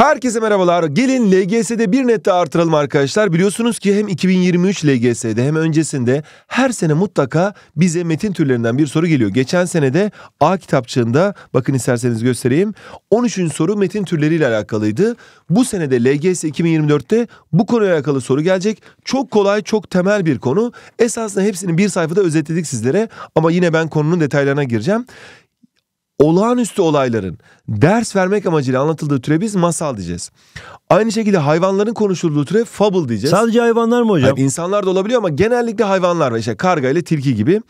Herkese merhabalar. Gelin LGS'de bir nette artıralım arkadaşlar. Biliyorsunuz ki hem 2023 LGS'de hem öncesinde her sene mutlaka bize metin türlerinden bir soru geliyor. Geçen sene de A kitapçığında bakın isterseniz göstereyim. 13. soru metin türleriyle alakalıydı. Bu sene de LGS 2024'te bu konuyla alakalı soru gelecek. Çok kolay, çok temel bir konu. Esasında hepsini bir sayfada özetledik sizlere ama yine ben konunun detaylarına gireceğim olağanüstü olayların ders vermek amacıyla anlatıldığı türe biz masal diyeceğiz. Aynı şekilde hayvanların konuşulduğu türe fable diyeceğiz. Sadece hayvanlar mı hocam? Yani insanlar da olabiliyor ama genellikle hayvanlar ve işte karga ile tilki gibi.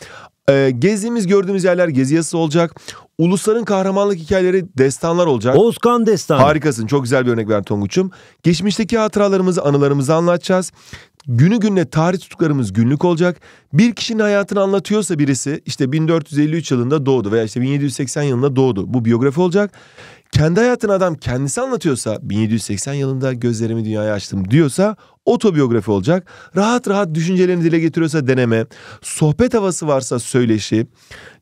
Ee, gezdiğimiz gördüğümüz yerler gezi yazısı olacak. Ulusların kahramanlık hikayeleri destanlar olacak. Oğuzkan destanı. Harikasın çok güzel bir örnek ver Tonguç'um. Geçmişteki hatıralarımızı anılarımızı anlatacağız. Günü gününe tarih tutuklarımız günlük olacak. Bir kişinin hayatını anlatıyorsa birisi işte 1453 yılında doğdu veya işte 1780 yılında doğdu. Bu biyografi olacak. Kendi hayatını adam kendisi anlatıyorsa 1780 yılında gözlerimi dünyaya açtım diyorsa otobiyografi olacak. Rahat rahat düşüncelerini dile getiriyorsa deneme, sohbet havası varsa söyleşi,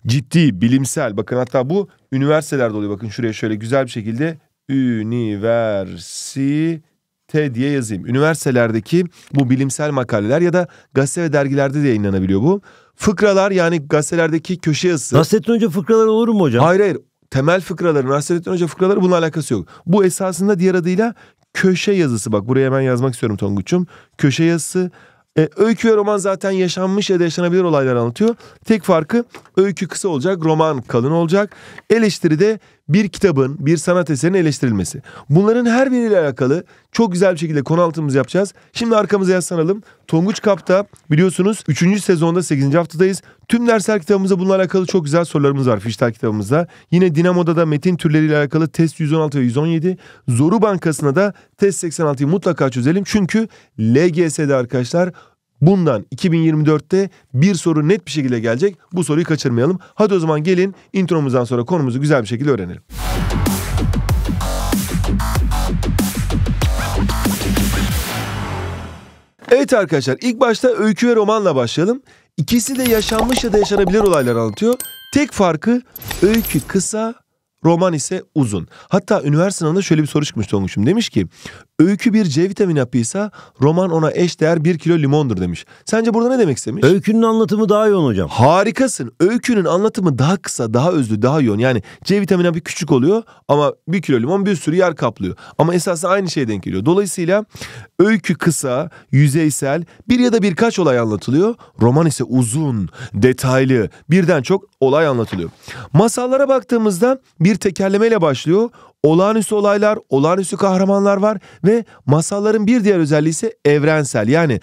ciddi, bilimsel. Bakın hatta bu üniversitelerde oluyor. Bakın şuraya şöyle güzel bir şekilde üniversite T diye yazayım. Üniversitelerdeki bu bilimsel makaleler ya da gazete ve dergilerde de yayınlanabiliyor bu. Fıkralar yani gazetelerdeki köşe yazısı. Nasrettin Hoca fıkralar olur mu hocam? Hayır hayır. Temel fıkraları, Nasrettin Hoca fıkraları bununla alakası yok. Bu esasında diğer adıyla köşe yazısı. Bak buraya hemen yazmak istiyorum Tonguç'um. Köşe yazısı. E, öykü ve roman zaten yaşanmış ya da yaşanabilir olaylar anlatıyor. Tek farkı öykü kısa olacak, roman kalın olacak. Eleştiri de bir kitabın, bir sanat eserinin eleştirilmesi. Bunların her biriyle alakalı çok güzel bir şekilde konu altımız yapacağız. Şimdi arkamıza yaslanalım. Tonguç Kap'ta biliyorsunuz 3. sezonda 8. haftadayız. Tüm dersler kitabımızda bununla alakalı çok güzel sorularımız var fiştel kitabımızda. Yine Dinamo'da da metin türleriyle alakalı test 116 ve 117. Zoru Bankası'na da test 86'yı mutlaka çözelim. Çünkü LGS'de arkadaşlar Bundan 2024'te bir soru net bir şekilde gelecek. Bu soruyu kaçırmayalım. Hadi o zaman gelin intromuzdan sonra konumuzu güzel bir şekilde öğrenelim. Evet arkadaşlar ilk başta öykü ve romanla başlayalım. İkisi de yaşanmış ya da yaşanabilir olaylar anlatıyor. Tek farkı öykü kısa, Roman ise uzun. Hatta üniversite sınavında şöyle bir soru çıkmıştı olmuşum. Demiş ki öykü bir C vitamin hapıysa roman ona eş değer bir kilo limondur demiş. Sence burada ne demek istemiş? Öykünün anlatımı daha yoğun hocam. Harikasın. Öykünün anlatımı daha kısa, daha özlü, daha yoğun. Yani C vitamin hapı küçük oluyor ama bir kilo limon bir sürü yer kaplıyor. Ama esasında aynı şeye denk geliyor. Dolayısıyla öykü kısa, yüzeysel, bir ya da birkaç olay anlatılıyor. Roman ise uzun, detaylı, birden çok olay anlatılıyor. Masallara baktığımızda bir tekerlemeyle başlıyor. Olağanüstü olaylar, olağanüstü kahramanlar var ve masalların bir diğer özelliği ise evrensel. Yani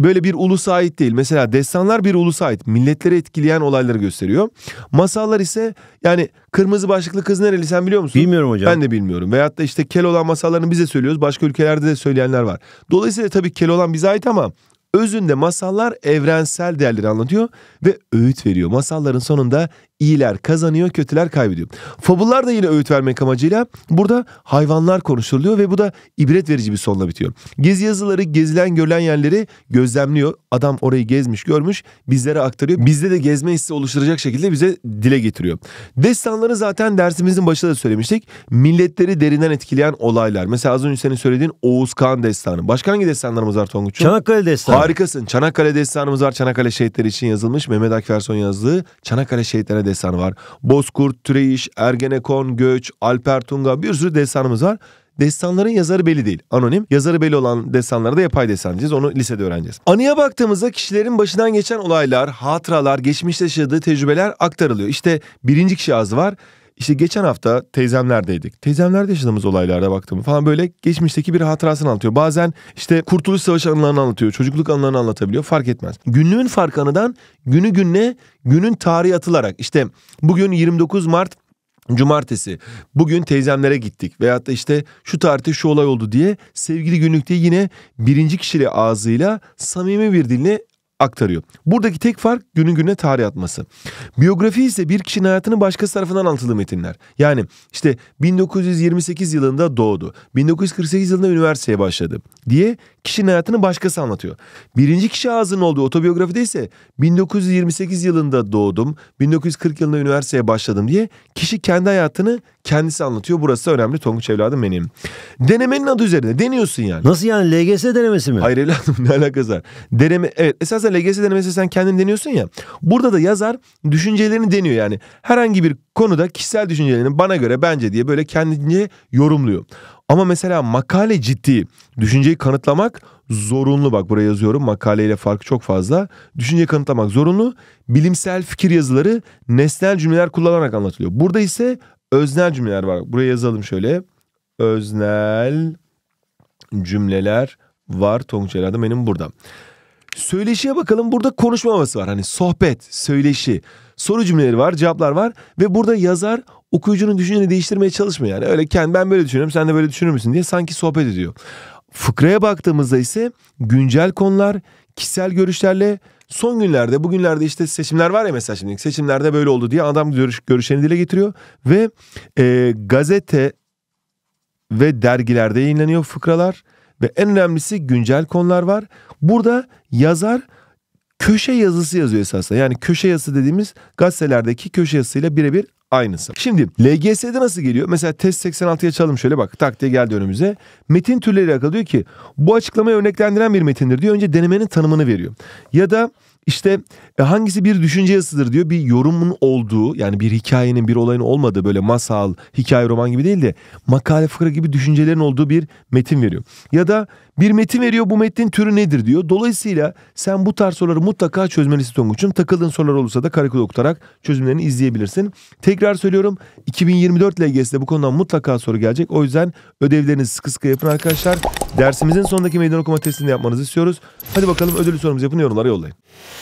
böyle bir ulusa ait değil. Mesela destanlar bir ulusa ait. Milletleri etkileyen olayları gösteriyor. Masallar ise yani kırmızı başlıklı kız nereli sen biliyor musun? Bilmiyorum hocam. Ben de bilmiyorum. Veyahut da işte kel olan masallarını bize söylüyoruz. Başka ülkelerde de söyleyenler var. Dolayısıyla tabii kel olan bize ait ama Özünde masallar evrensel değerleri anlatıyor ve öğüt veriyor. Masalların sonunda iyiler kazanıyor, kötüler kaybediyor. Fabullar da yine öğüt vermek amacıyla burada hayvanlar konuşuluyor ve bu da ibret verici bir sonla bitiyor. Gezi yazıları gezilen görülen yerleri gözlemliyor. Adam orayı gezmiş görmüş bizlere aktarıyor. Bizde de gezme hissi oluşturacak şekilde bize dile getiriyor. Destanları zaten dersimizin başında da söylemiştik. Milletleri derinden etkileyen olaylar. Mesela az önce senin söylediğin Oğuz Kağan destanı. Başka hangi destanlarımız var Tonguç'un? Çanakkale destanı. Harikasın. Çanakkale destanımız var. Çanakkale şehitleri için yazılmış. Mehmet Akferson yazdığı Çanakkale şehitleri destanı var. Bozkurt, Türeyiş, Ergenekon, Göç, Alper Tunga bir sürü destanımız var. Destanların yazarı belli değil. Anonim. Yazarı belli olan destanlara da yapay destan diyeceğiz. Onu lisede öğreneceğiz. Anıya baktığımızda kişilerin başından geçen olaylar, hatıralar, geçmişte yaşadığı tecrübeler aktarılıyor. İşte birinci kişi ağzı var. İşte geçen hafta teyzemlerdeydik. Teyzemlerde yaşadığımız olaylarda baktım falan böyle geçmişteki bir hatırasını anlatıyor. Bazen işte Kurtuluş Savaşı anılarını anlatıyor. Çocukluk anılarını anlatabiliyor. Fark etmez. Günlüğün fark anıdan günü gününe günün tarihi atılarak işte bugün 29 Mart Cumartesi bugün teyzemlere gittik veyahut da işte şu tarihte şu olay oldu diye sevgili günlükte yine birinci kişili ağzıyla samimi bir dille aktarıyor. Buradaki tek fark günün güne tarih atması. Biyografi ise bir kişinin hayatını başkası tarafından anlatılı metinler. Yani işte 1928 yılında doğdu, 1948 yılında üniversiteye başladı diye kişinin hayatını başkası anlatıyor. Birinci kişi ağzının olduğu otobiyografide ise 1928 yılında doğdum, 1940 yılında üniversiteye başladım diye kişi kendi hayatını kendisi anlatıyor. Burası önemli Tonguç evladım benim. Denemenin adı üzerinde deniyorsun yani. Nasıl yani LGS denemesi mi? Hayır evladım ne alakası var? Deneme evet esas aslında LGS denemesi sen kendin deniyorsun ya. Burada da yazar düşüncelerini deniyor yani. Herhangi bir konuda kişisel düşüncelerini bana göre bence diye böyle kendince yorumluyor. Ama mesela makale ciddi. Düşünceyi kanıtlamak zorunlu. Bak buraya yazıyorum makaleyle farkı çok fazla. Düşünceyi kanıtlamak zorunlu. Bilimsel fikir yazıları nesnel cümleler kullanarak anlatılıyor. Burada ise öznel cümleler var. Buraya yazalım şöyle. Öznel cümleler var Tonguç herhalde benim burada. Söyleşiye bakalım burada konuşma havası var. Hani sohbet, söyleşi, soru cümleleri var, cevaplar var. Ve burada yazar okuyucunun düşünceni değiştirmeye çalışmıyor. Yani öyle kendi ben böyle düşünüyorum sen de böyle düşünür müsün diye sanki sohbet ediyor. Fıkraya baktığımızda ise güncel konular, kişisel görüşlerle son günlerde bugünlerde işte seçimler var ya mesela şimdi seçimlerde böyle oldu diye adam görüş, görüşlerini dile getiriyor ve e, gazete ve dergilerde yayınlanıyor fıkralar ve en önemlisi güncel konular var. Burada yazar köşe yazısı yazıyor esasında. Yani köşe yazısı dediğimiz gazetelerdeki köşe yazısıyla birebir aynısı. Şimdi LGS'de nasıl geliyor? Mesela test 86'ya çalalım şöyle bak tak diye geldi önümüze. Metin türleri alakalı ki bu açıklamayı örneklendiren bir metindir diyor. Önce denemenin tanımını veriyor. Ya da işte e, hangisi bir düşünce yazısıdır diyor. Bir yorumun olduğu yani bir hikayenin bir olayın olmadığı böyle masal, hikaye roman gibi değil de makale fıkra gibi düşüncelerin olduğu bir metin veriyor. Ya da bir metin veriyor bu metnin türü nedir diyor. Dolayısıyla sen bu tarz soruları mutlaka çözmelisin Tonguç'um. Takıldığın sorular olursa da karakol okutarak çözümlerini izleyebilirsin. Tekrar söylüyorum 2024 LGS'de bu konudan mutlaka soru gelecek. O yüzden ödevlerinizi sıkı sıkı yapın arkadaşlar. Dersimizin sondaki meydan okuma testini yapmanızı istiyoruz. Hadi bakalım ödüllü sorumuzu yapın yorumlara yollayın.